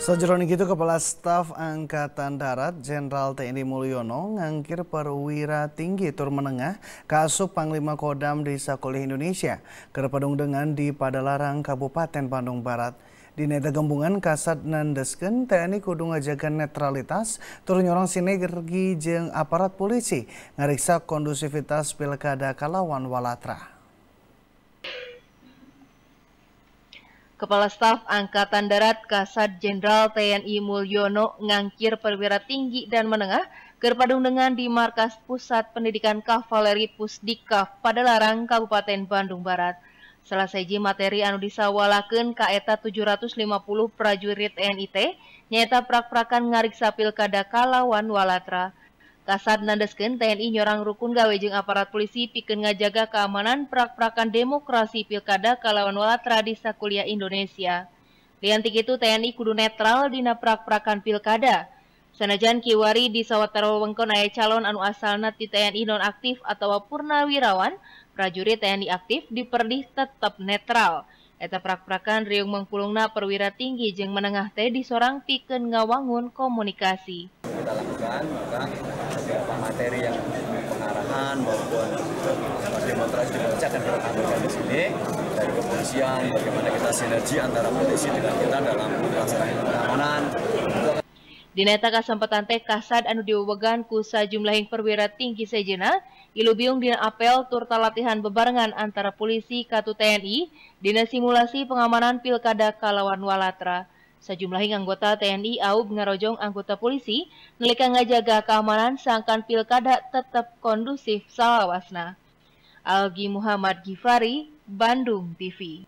Sejroning itu Kepala Staf Angkatan Darat Jenderal TNI Mulyono ngangkir perwira tinggi tur menengah Kasub Panglima Kodam di Sakolih Indonesia Kerpedung dengan di Padalarang Kabupaten Bandung Barat. Di neta gembungan kasat nandesken TNI kudu ngajakan netralitas tur nyorong sinergi jeng aparat polisi ngariksa kondusivitas pilkada kalawan walatra. Kepala Staf Angkatan Darat Kasat Jenderal TNI Mulyono ngangkir perwira tinggi dan menengah dengan di Markas Pusat Pendidikan Kavaleri Pusdikaf pada Larang, Kabupaten Bandung Barat. Selesai materi anu disawalakan kaeta 750 prajurit NIT nyata prak-prakan sapil kada kalawan walatra. Kasat nandesken TNI nyorang rukun gawe jeung aparat polisi piken ngajaga keamanan prak-prakan demokrasi pilkada kalawan walatra di kuliah Indonesia. Liantik itu TNI kudu netral dina prak-prakan pilkada. Sanajan kiwari di sawatara wewengkon ayah calon anu asalna di TNI nonaktif atau purnawirawan, prajurit TNI aktif diperlih tetap netral. Eta prak-prakan riung mengpulungna perwira tinggi jeng menengah teh disorang pikeun ngawangun komunikasi. Kita lakukan maka beberapa materi yang pengarahan maupun demonstrasi demonstrasi akan kita di sini dari kepolisian bagaimana kita sinergi antara polisi dengan kita dalam melaksanakan pengamanan Dineta kasempatan teh kasad anu diwewegan ku sajumlahing perwira tinggi sejena, ilubiung dina apel turta latihan bebarengan antara polisi katu TNI, dina simulasi pengamanan pilkada kalawan walatra. hingga anggota TNI AUB ngarojong anggota polisi, nelika ngajaga keamanan sangkan pilkada tetap kondusif salawasna. Algi Muhammad Gifari, Bandung TV